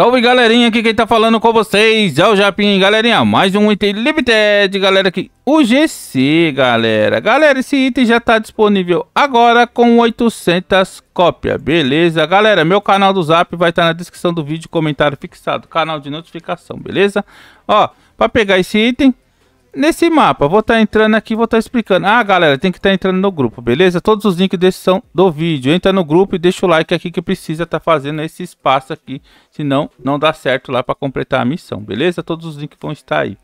Salve galerinha, aqui quem tá falando com vocês é o Japim, galerinha, mais um item Limited, galera, aqui, o GC, galera, galera, esse item já tá disponível agora com 800 cópias, beleza, galera, meu canal do Zap vai estar tá na descrição do vídeo, comentário fixado, canal de notificação, beleza, ó, pra pegar esse item, nesse mapa, vou estar tá entrando aqui, vou estar tá explicando. Ah, galera, tem que estar tá entrando no grupo, beleza? Todos os links desses são do vídeo. Entra no grupo e deixa o like aqui que precisa estar tá fazendo esse espaço aqui, senão não dá certo lá para completar a missão, beleza? Todos os links vão estar aí.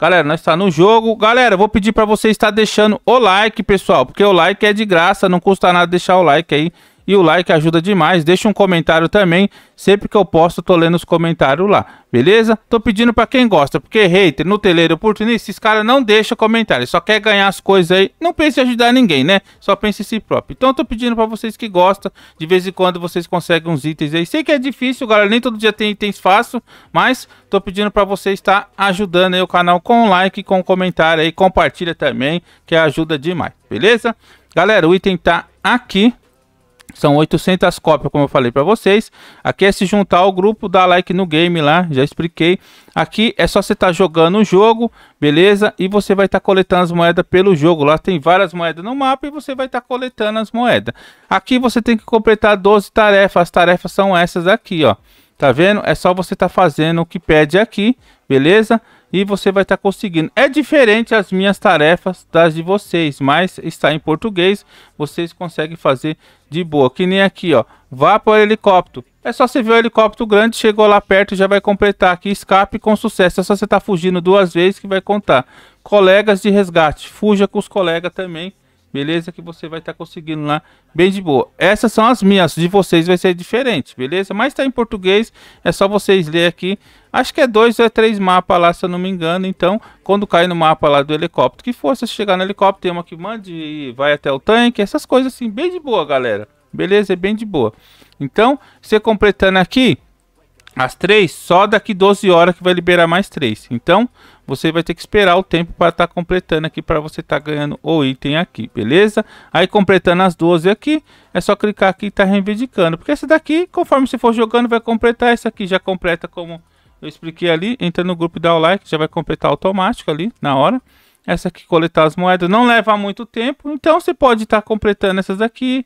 Galera, nós está no jogo. Galera, vou pedir para você estar tá deixando o like, pessoal, porque o like é de graça, não custa nada deixar o like aí e o like ajuda demais. Deixa um comentário também, sempre que eu posto tô lendo os comentários lá, beleza? Tô pedindo para quem gosta, porque hater, nuteleiro, oportunista, esses caras não deixam comentário, só quer ganhar as coisas aí. Não pense em ajudar ninguém, né? Só pense em si próprio. Então tô pedindo para vocês que gostam, de vez em quando vocês conseguem uns itens aí. Sei que é difícil, galera, nem todo dia tem itens fácil, mas tô pedindo para vocês estar ajudando aí o canal com like, com comentário aí, compartilha também, que ajuda demais, beleza? Galera, o item tá aqui são 800 cópias, como eu falei para vocês. Aqui é se juntar ao grupo, dar like no game lá, já expliquei. Aqui é só você estar tá jogando o jogo, beleza? E você vai estar tá coletando as moedas pelo jogo. Lá tem várias moedas no mapa e você vai estar tá coletando as moedas. Aqui você tem que completar 12 tarefas. As tarefas são essas aqui, ó. Tá vendo? É só você estar tá fazendo o que pede aqui, beleza? Beleza? e você vai estar tá conseguindo. É diferente as minhas tarefas das de vocês, mas está em português, vocês conseguem fazer de boa. Que nem aqui, ó. Vá para o helicóptero. É só você ver o helicóptero grande, chegou lá perto, e já vai completar aqui, escape com sucesso. É só você estar tá fugindo duas vezes que vai contar. Colegas de resgate, fuja com os colegas também beleza? Que você vai estar tá conseguindo lá bem de boa. Essas são as minhas, de vocês vai ser diferente, beleza? Mas tá em português, é só vocês ler aqui. Acho que é dois ou é três mapas lá, se eu não me engano. Então, quando cai no mapa lá do helicóptero, que força chegar no helicóptero, tem uma que manda e vai até o tanque, essas coisas assim, bem de boa, galera. Beleza? É bem de boa. Então, você completando aqui, as três, só daqui 12 horas que vai liberar mais três. Então, você vai ter que esperar o tempo para estar tá completando aqui, para você estar tá ganhando o item aqui, beleza? Aí, completando as 12 aqui, é só clicar aqui e tá reivindicando. Porque essa daqui, conforme você for jogando, vai completar. essa aqui já completa como eu expliquei ali. Entra no grupo e dá o like, já vai completar automático ali, na hora. Essa aqui, coletar as moedas, não leva muito tempo. Então, você pode estar tá completando essas daqui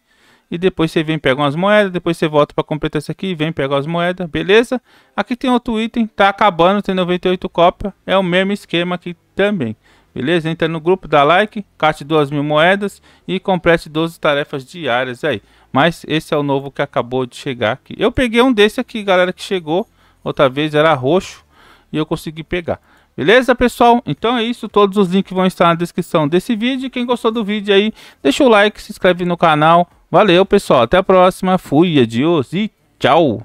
e depois você vem pegar umas moedas, depois você volta para completar isso aqui, vem pegar as moedas, beleza? Aqui tem outro item, tá acabando, tem 98 cópias, é o mesmo esquema aqui também. Beleza? Entra no grupo, dá like, cate 2 mil moedas e complete 12 tarefas diárias aí. Mas esse é o novo que acabou de chegar aqui. Eu peguei um desse aqui, galera, que chegou. Outra vez era roxo e eu consegui pegar. Beleza, pessoal? Então é isso. Todos os links vão estar na descrição desse vídeo. Quem gostou do vídeo aí, deixa o like, se inscreve no canal. Valeu, pessoal. Até a próxima. Fui, adiós e tchau.